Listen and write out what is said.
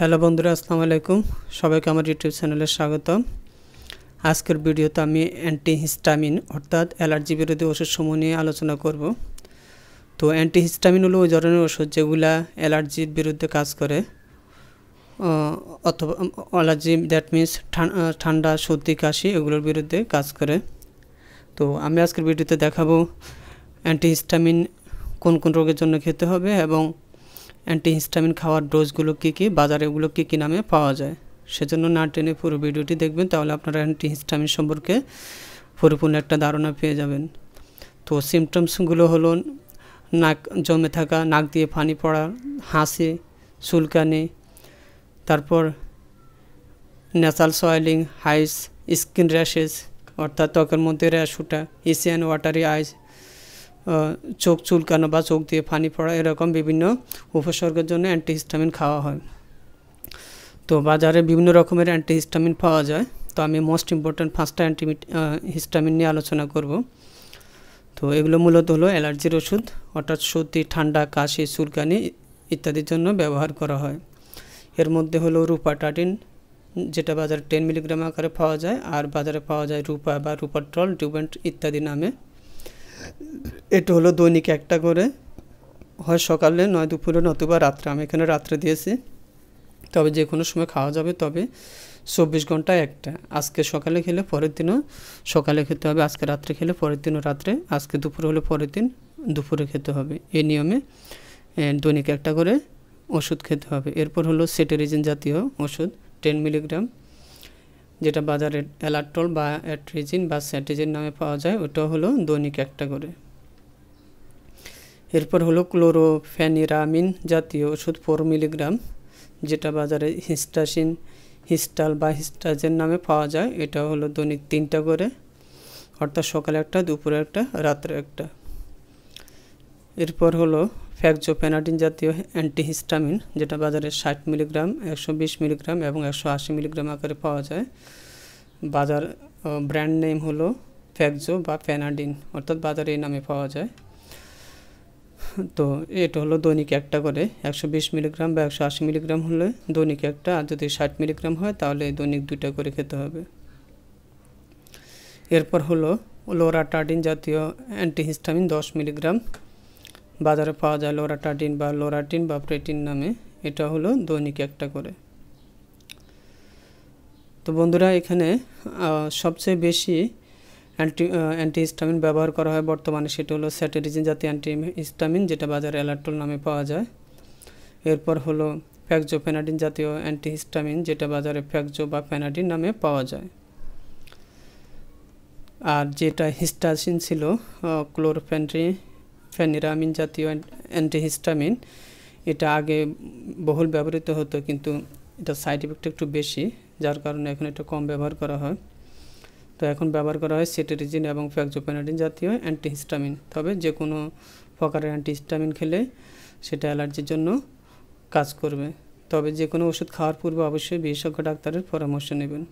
hello বন্ধুরা আসসালামু আলাইকুম সবাইকে আমার ইউটিউব চ্যানেলে স্বাগতম আজকের ভিডিওতে আমি অ্যান্টিহিস্টামিন অর্থাৎ অ্যালার্জি বিরোধী ওষুধসমূহ নিয়ে আলোচনা করব তো অ্যান্টিহিস্টামিন হলো ওই ধরনের ওষুধ যেগুলা অ্যালার্জির বিরুদ্ধে কাজ করে অথবা অ্যালার্জি দ্যাট মিনস ঠান্ডা সর্দি কাশি এগুলোর বিরুদ্ধে কাজ করে তো আমি আজকের ভিডিওতে দেখাবো অ্যান্টিহিস্টামিন কোন কোন রোগের জন্য খেতে হবে এবং অ্যান্টিহিস্টামিন খাওয়ার ডোজগুলো কী কী বাজারে ওগুলো কী কী নামে পাওয়া যায় সেজন্য না টেনে পুরো ভিডিওটি দেখবেন তাহলে আপনারা অ্যান্টিহিস্টামিন সম্পর্কে পরিপূর্ণ একটা ধারণা পেয়ে যাবেন তো সিমটমসগুলো হলো নাক জমে থাকা নাক দিয়ে পানি পড়া হাসি চুলকানি তারপর ন্যাচারাল সয়েলিং হাইস স্কিন র্যাশেস অর্থাৎ ত্বকের মধ্যে র্যাশ ওঠা এশিয়ান ওয়াটারি আইস চোখ চুলকানো বা চোখ দিয়ে পানি পড়া এরকম বিভিন্ন উপসর্গের জন্য অ্যান্টিহিস্টামিন খাওয়া হয় তো বাজারে বিভিন্ন রকমের অ্যান্টিহিস্টামিন পাওয়া যায় তো আমি মোস্ট ইম্পর্ট্যান্ট পাঁচটা অ্যান্টি হিস্টামিন নিয়ে আলোচনা করব তো এগুলো মূলত হলো অ্যালার্জির ওষুধ অর্থাৎ সর্দি ঠান্ডা কাশি চুলকানি ইত্যাদির জন্য ব্যবহার করা হয় এর মধ্যে হলো রুপাটাটিন যেটা বাজারে টেন মিলিগ্রাম আকারে পাওয়া যায় আর বাজারে পাওয়া যায় রূপা বা রূপাট্রল ডিউবেন্ট ইত্যাদি নামে এটা হলো দৈনিক একটা করে হয় সকালে নয় দুপুরে নতুবা রাত্রে আমি এখানে রাত্রে দিয়েছি তবে যে কোনো সময় খাওয়া যাবে তবে চব্বিশ ঘন্টা একটা আজকে সকালে খেলে পরের দিনও সকালে খেতে হবে আজকে রাত্রে খেলে পরের দিনও রাত্রে আজকে দুপুরে হলে পরের দিন দুপুরে খেতে হবে এই নিয়মে দৈনিক একটা করে ওষুধ খেতে হবে এরপর হলো সেটেরিজিন জাতীয় ওষুধ টেন মিলিগ্রাম যেটা বাজারে অ্যালার্টল বা অ্যাট্রিজিন বা স্যাটেজিন নামে পাওয়া যায় ওটা হলো দৈনিক একটা করে এরপর হলো ক্লোরোফ্যানিরামিন জাতীয় ওষুধ ফোর মিলিগ্রাম যেটা বাজারে হিস্টাসিন হিস্টাল বা হিস্টাজের নামে পাওয়া যায় এটা হলো দৈনিক তিনটা করে অর্থাৎ সকালে একটা দুপুরে একটা রাত্রে একটা এরপর হলো ফ্যাকজোপেনাটিন জাতীয় অ্যান্টিহিস্টামিন যেটা বাজারে ষাট মিলিগ্রাম একশো বিশ মিলিগ্রাম এবং একশো আশি মিলিগ্রাম আকারে পাওয়া যায় বাজার ব্র্যান্ড নেম হলো ফ্যাকজো বা ফ্যানাডিন অর্থাৎ বাজারে এই নামে পাওয়া যায় তো এটা হলো দৈনিক একটা করে একশো বিশ মিলিগ্রাম বা একশো আশি মিলিগ্রাম হলে দৈনিক একটা আর যদি ষাট মিলিগ্রাম হয় তাহলে দৈনিক দুইটা করে খেতে হবে এরপর হলো লোরাটাডিন জাতীয় অ্যান্টিহিস্টামিন দশ মিলিগ্রাম বাজারে পাওয়া যায় লোরাটাডিন বা লোরাটিন বা প্রেটিন নামে এটা হলো দৈনিক একটা করে তো বন্ধুরা এখানে সবচেয়ে বেশি অ্যান্টি অ্যান্টিহিস্টামিন ব্যবহার করা হয় বর্তমানে সেটি হলো স্যাটেরিজিন জাতীয় অ্যান্টিহিস্টামিন যেটা বাজারে অ্যালার্টল নামে পাওয়া যায় এরপর হলো ফ্যাকজো ফ্যাকজোফেনাডিন জাতীয় অ্যান্টিহিস্টামিন যেটা বাজারে ফ্যাকজো বা ফেনাডিন নামে পাওয়া যায় আর যেটা হিস্টাসিন ছিল ক্লোরফেনরি ফেনিরামিন জাতীয় অ্যান্টিহিস্টামিন এটা আগে বহুল ব্যবহৃত হতো কিন্তু এটা সাইড ইফেক্ট একটু বেশি যার কারণে এখন একটু কম ব্যবহার করা হয় তো এখন ব্যবহার করা হয় সেটেরিজিন এবং ফ্যাক্সোপেনাডিন জাতীয় অ্যান্টিহিস্টামিন তবে যে কোনো প্রকারের অ্যান্টিহিস্টামিন খেলে সেটা অ্যালার্জির জন্য কাজ করবে তবে যে কোনো ওষুধ খাওয়ার পূর্বে অবশ্যই বিশেষজ্ঞ ডাক্তারের পরামর্শ নেবেন